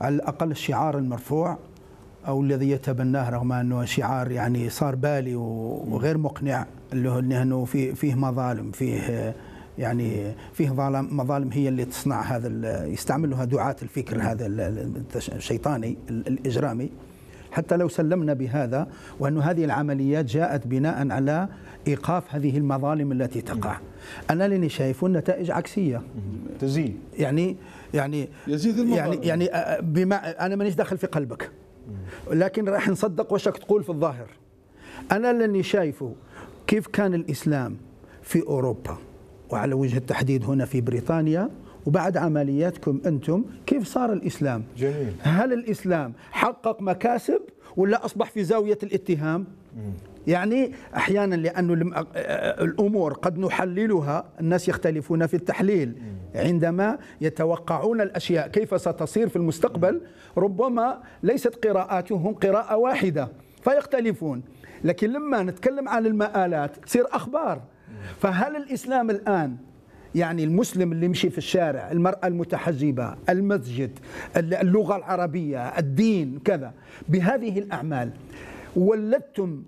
على الاقل الشعار المرفوع او الذي يتبناه رغم انه شعار يعني صار بالي وغير مقنع اللي هو انه فيه فيه مظالم فيه يعني فيه ظالم مظالم هي اللي تصنع هذا يستعملها دعاة الفكر هذا الشيطاني الإجرامي حتى لو سلمنا بهذا وأن هذه العمليات جاءت بناء على إيقاف هذه المظالم التي تقع أنا اللي شايف النتائج عكسية تزيد يعني يعني يزيد المظالم. يعني يعني بما أنا مانيش داخل في قلبك لكن راح نصدق وشك تقول في الظاهر أنا اللي شايفه كيف كان الإسلام في أوروبا وعلى وجه التحديد هنا في بريطانيا وبعد عملياتكم أنتم كيف صار الإسلام جميل. هل الإسلام حقق مكاسب ولا أصبح في زاوية الاتهام يعني أحيانا لأن الأمور قد نحللها الناس يختلفون في التحليل عندما يتوقعون الأشياء كيف ستصير في المستقبل ربما ليست قراءاتهم قراءة واحدة فيختلفون لكن لما نتكلم عن المآلات تصير أخبار فهل الإسلام الآن يعني المسلم اللي يمشي في الشارع المرأة المتحجبة المسجد اللغة العربية الدين كذا بهذه الأعمال ولدتم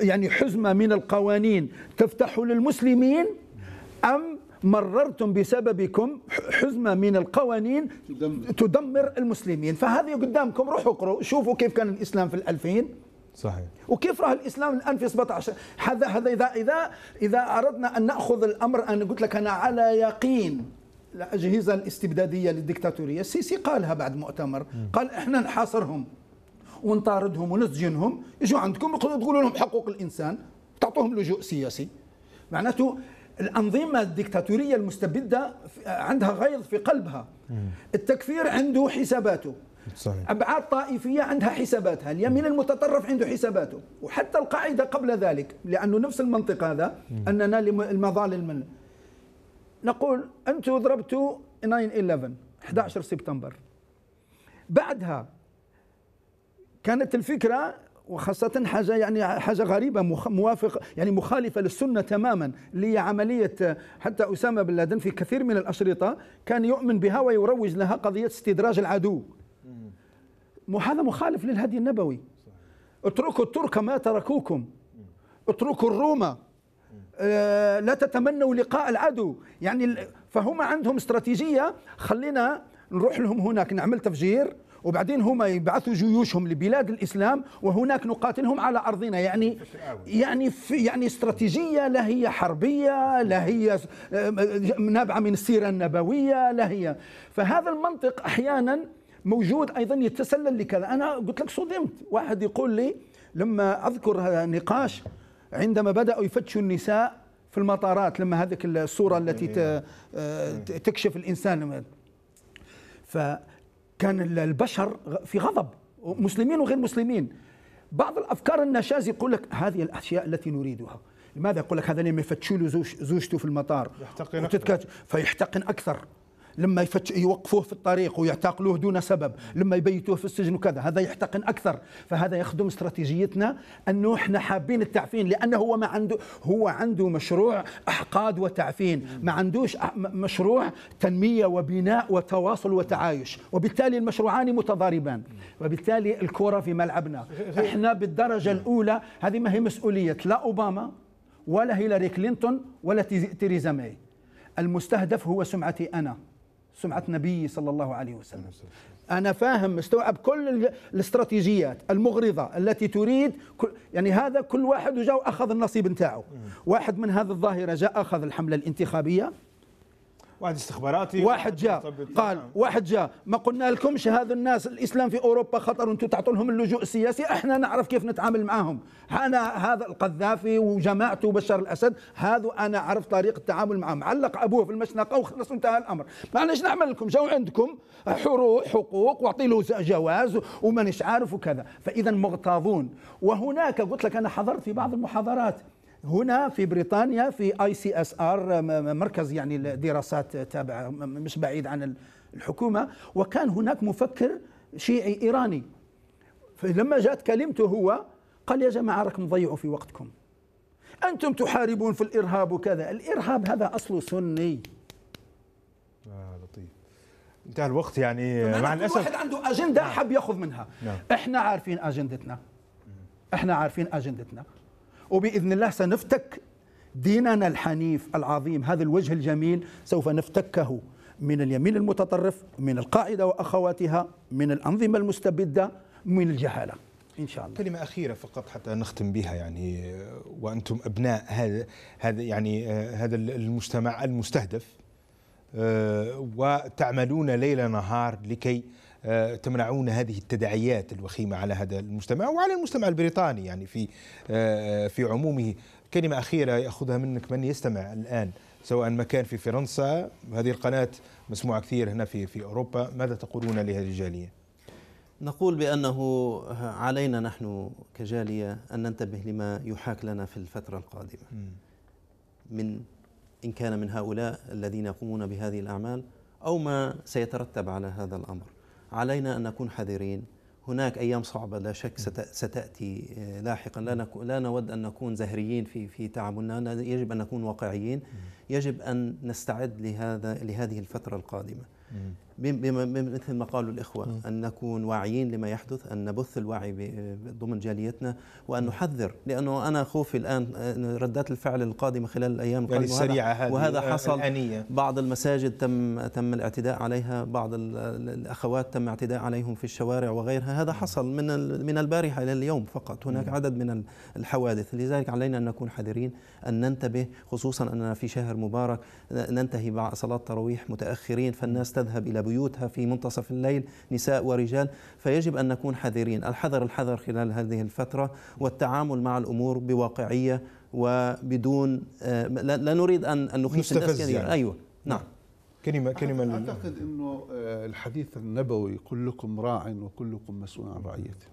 يعني حزمة من القوانين تفتح للمسلمين أم مررتم بسببكم حزمة من القوانين تدمر المسلمين فهذه قدامكم روحوا اقروا شوفوا كيف كان الإسلام في الألفين صحيح وكيف راه الاسلام الان في 17 هذا هذا اذا اذا اذا اردنا ان ناخذ الامر انا قلت لك انا على يقين الاجهزه الاستبداديه للديكتاتوريه السيسي قالها بعد مؤتمر قال احنا نحاصرهم ونطاردهم ونسجنهم يجوا عندكم تقولوا لهم حقوق الانسان تعطوهم لجوء سياسي معناته الأنظمة الدكتاتورية المستبدة عندها غيظ في قلبها التكفير عنده حساباته صحيح. أبعاد طائفية عندها حساباتها اليمين المتطرف عنده حساباته وحتى القاعدة قبل ذلك لأنه نفس المنطق هذا أننا المظالم من نقول أنتم ضربتوا 9-11 11 سبتمبر بعدها كانت الفكرة وخاصة حاجة يعني حاجة غريبة موافق يعني مخالفة للسنة تماما اللي هي عملية حتى أسامة بن لادن في كثير من الأشرطة كان يؤمن بها ويروج لها قضية استدراج العدو هذا مخالف للهدي النبوي اتركوا الترك ما تركوكم اتركوا الروم آه، لا تتمنوا لقاء العدو يعني فهم عندهم استراتيجية خلينا نروح لهم هناك نعمل تفجير وبعدين هما يبعثوا جيوشهم لبلاد الاسلام وهناك نقاتلهم على ارضنا يعني يعني في يعني استراتيجيه لا هي حربيه لا هي آه، آه، نابعه من السيره النبويه لا هي فهذا المنطق احيانا موجود ايضا يتسلل لكذا انا قلت لك صدمت واحد يقول لي لما اذكر نقاش عندما بداوا يفتشوا النساء في المطارات لما هذيك الصوره التي تكشف الانسان فكان البشر في غضب مسلمين وغير مسلمين بعض الافكار النشاز يقول لك هذه الاشياء التي نريدها لماذا يقول لك هذا لما يفتشوا له زوجته في المطار يحتقن أكثر. فيحتقن اكثر لما يفتش يوقفوه في الطريق ويعتقلوه دون سبب لما يبيتوه في السجن وكذا هذا يحتقن اكثر فهذا يخدم استراتيجيتنا انه احنا حابين التعفين لانه هو ما عنده هو عنده مشروع احقاد وتعفين ما عندوش مشروع تنميه وبناء وتواصل وتعايش وبالتالي المشروعان متضاربان وبالتالي الكره في ملعبنا احنا بالدرجه الاولى هذه ما هي مسؤوليه لا اوباما ولا هيلاري كلينتون ولا تيريزا ماي المستهدف هو سمعتي انا سمعة نبي صلى الله عليه وسلم أنا فاهم مستوعب كل الاستراتيجيات المغرضة التي تريد يعني هذا كل واحد جاء أخذ النصيب نتاعه واحد من هذه الظاهرة جاء أخذ الحملة الانتخابية واحد استخباراتي واحد جاء قال واحد جاء ما قلنا لكمش هذا الناس الاسلام في اوروبا خطر وانتم تعطوا لهم اللجوء السياسي احنا نعرف كيف نتعامل معاهم انا هذا القذافي وجماعته وبشار الاسد هذا انا عرف طريقه التعامل معهم علق ابوه في المشنقه وخلص انتهى الامر معناش نعمل لكم جاو عندكم حقوق واعطي له جواز ومانيش عارف وكذا فاذا مغتاظون وهناك قلت لك انا حضرت في بعض المحاضرات هنا في بريطانيا في اي سي اس ار مركز يعني الدراسات تابع مش بعيد عن الحكومه وكان هناك مفكر شيعي ايراني فلما جاءت كلمته هو قال يا جماعه راكم تضيعوا في وقتكم انتم تحاربون في الارهاب وكذا الارهاب هذا اصله سني آه لطيف انتهى الوقت يعني نعم، مع الاسف واحد عنده اجنده نعم. حب ياخذ منها نعم. احنا عارفين اجندتنا احنا عارفين اجندتنا وباذن الله سنفتك ديننا الحنيف العظيم هذا الوجه الجميل سوف نفتكه من اليمين المتطرف من القاعده واخواتها من الانظمه المستبده من الجهاله ان شاء الله كلمه اخيره فقط حتى نختم بها يعني وانتم ابناء هذا هذا يعني آه، هذا المجتمع المستهدف آه، وتعملون ليل نهار لكي آه، تمنعون هذه التداعيات الوخيمه على هذا المجتمع وعلى المجتمع البريطاني يعني في آه، آه، في عمومه كلمه اخيره ياخذها منك من يستمع الان سواء ما كان في فرنسا هذه القناه مسموعه كثير هنا في في اوروبا ماذا تقولون لهذه الجاليه؟ نقول بأنه علينا نحن كجالية أن ننتبه لما يحاك لنا في الفترة القادمة من إن كان من هؤلاء الذين يقومون بهذه الأعمال أو ما سيترتب على هذا الأمر علينا أن نكون حذرين هناك أيام صعبة لا شك ستأتي آه، لاحقا لا, لا نود أن نكون زهريين في في تعاملنا يجب أن نكون واقعيين يجب أن نستعد لهذا لهذه الفترة القادمة مثل ما قالوا الإخوة م. أن نكون واعيين لما يحدث أن نبث الوعي ضمن جاليتنا وأن نحذر لأنه أنا خوفي الآن ردات الفعل القادمة خلال الأيام يعني وهذا, وهذا آه، حصل الآنية. بعض المساجد تم تم الاعتداء عليها بعض الأخوات تم اعتداء عليهم في الشوارع وغيرها هذا حصل من من البارحة إلى اليوم فقط هناك م. عدد من الحوادث لذلك علينا أن نكون حذرين أن ننتبه خصوصا أننا في شهر مبارك ننتهي مع صلاة التراويح متأخرين فالناس تذهب إلى بيوتها في منتصف الليل نساء ورجال فيجب أن نكون حذرين الحذر الحذر خلال هذه الفترة والتعامل مع الأمور بواقعية وبدون آه، لا نريد أن نخيف الناس كثيرا يعني. أيوة نعم كلمة كلمة أعتقد أنه آه، الحديث النبوي كلكم راع وكلكم مسؤول عن رعيته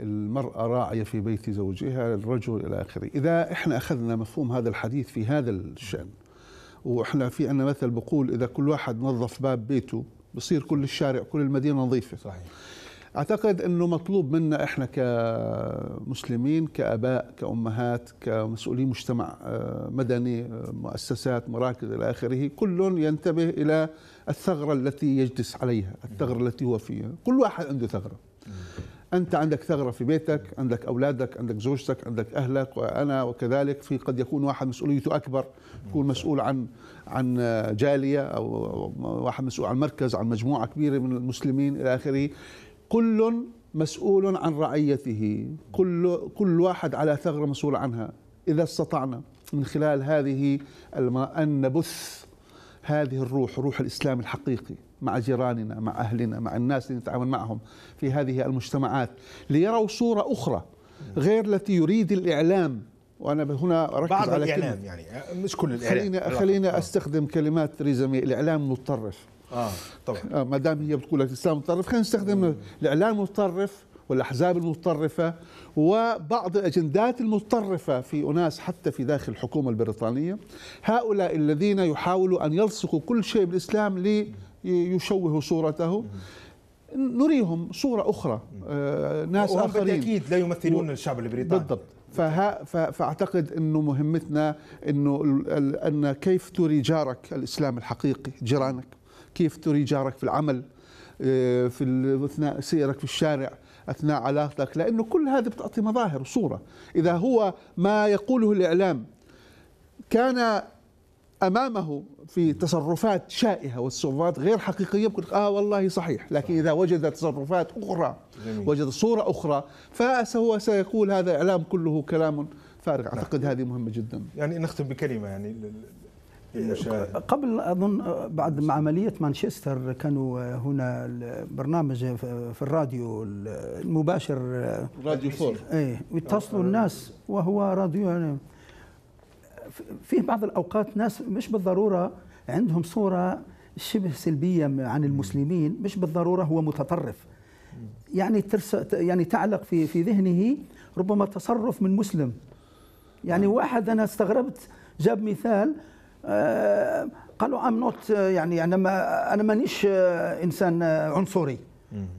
المرأة راعية في بيت زوجها الرجل إلى آخره إذا إحنا أخذنا مفهوم هذا الحديث في هذا الشأن واحنا في عندنا مثل بقول اذا كل واحد نظف باب بيته بصير كل الشارع كل المدينه نظيفه صحيح اعتقد انه مطلوب منا احنا كمسلمين كاباء كامهات كمسؤولي مجتمع آه، مدني آه، مؤسسات مراكز الى اخره كل ينتبه الى الثغره التي يجلس عليها الثغره التي هو فيها كل واحد عنده ثغره انت عندك ثغره في بيتك عندك اولادك عندك زوجتك عندك اهلك وانا وكذلك في قد يكون واحد مسؤوليته اكبر يكون مسؤول عن عن جاليه او واحد مسؤول عن مركز عن مجموعه كبيره من المسلمين الى اخره كل مسؤول عن رعيته كل كل واحد على ثغره مسؤول عنها اذا استطعنا من خلال هذه الم... ان نبث هذه الروح روح الاسلام الحقيقي مع جيراننا مع اهلنا مع الناس اللي نتعامل معهم في هذه المجتمعات ليروا صوره اخرى غير التي يريد الاعلام وانا هنا اركز بعض على الاعلام كلمة. يعني مش كل الاعلام خلينا خلينا آه. استخدم كلمات مي الاعلام متطرف اه طبعا آه ما دام هي بتقول لك الاسلام متطرف خلينا نستخدم الاعلام المتطرف والاحزاب المتطرفه وبعض الاجندات المتطرفه في اناس حتى في داخل الحكومه البريطانيه هؤلاء الذين يحاولوا ان يلصقوا كل شيء بالاسلام ليشوهوا صورته نريهم صورة أخرى آه ناس آخرين بالتأكيد لا يمثلون و... الشعب البريطاني بالضبط فها فاعتقد انه مهمتنا انه ان كيف تري جارك الاسلام الحقيقي جيرانك كيف تري جارك في العمل آه، في اثناء سيرك في الشارع اثناء علاقتك لانه كل هذه بتعطي مظاهر وصوره اذا هو ما يقوله الاعلام كان امامه في تصرفات شائهه والتصرفات غير حقيقيه يقول اه والله صحيح لكن اذا وجد تصرفات اخرى وجد صوره اخرى فهو سيقول هذا اعلام كله كلام فارغ نعم. اعتقد هذه مهمه جدا يعني نختم بكلمه يعني قبل اظن بعد مع عمليه مانشستر كانوا هنا البرنامج في الراديو المباشر راديو فور ايه ويتصلوا آه. الناس وهو راديو يعني في بعض الاوقات ناس مش بالضروره عندهم صوره شبه سلبيه عن المسلمين مش بالضروره هو متطرف يعني ترس يعني تعلق في في ذهنه ربما تصرف من مسلم يعني نعم. واحد انا استغربت جاب مثال آه، قالوا ام نوت يعني انا ما انا مانيش آه، انسان آه، عنصري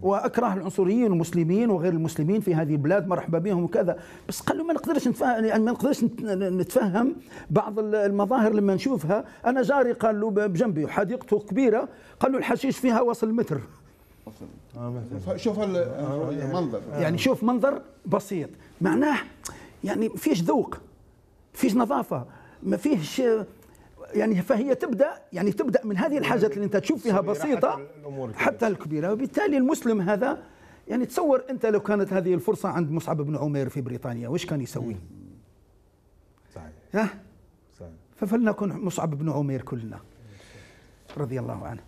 واكره العنصريين المسلمين وغير المسلمين في هذه البلاد مرحبا بهم وكذا بس قالوا ما نقدرش نتفهم يعني ما نقدرش نتفهم بعض المظاهر لما نشوفها انا جاري قال له بجنبي حديقته كبيره قال له الحشيش فيها وصل متر آه، شوف المنظر آه، يعني, يعني شوف منظر بسيط معناه يعني فيش ذوق فيش نظافه ما فيهش يعني فهي تبدا يعني تبدا من هذه الحاجات اللي انت تشوف فيها بسيطه حتى الكبيره وبالتالي المسلم هذا يعني تصور انت لو كانت هذه الفرصه عند مصعب بن عمير في بريطانيا واش كان يسوي؟ صحيح ها؟ صحيح ففلنكن مصعب بن عمير كلنا رضي الله عنه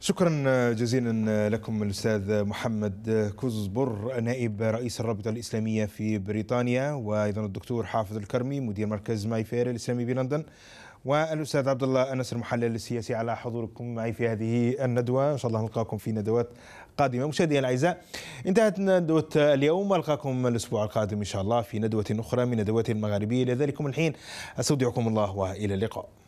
شكرا جزيلا لكم الاستاذ محمد كوزبر نائب رئيس الرابطه الاسلاميه في بريطانيا وايضا الدكتور حافظ الكرمي مدير مركز ماي فير الاسلامي بلندن والاستاذ عبد الله انس المحلل السياسي على حضوركم معي في هذه الندوه ان شاء الله نلقاكم في ندوات قادمه مشاهدينا الاعزاء انتهت ندوه اليوم القاكم الاسبوع القادم ان شاء الله في ندوه اخرى من ندوات المغاربيه من الحين استودعكم الله والى اللقاء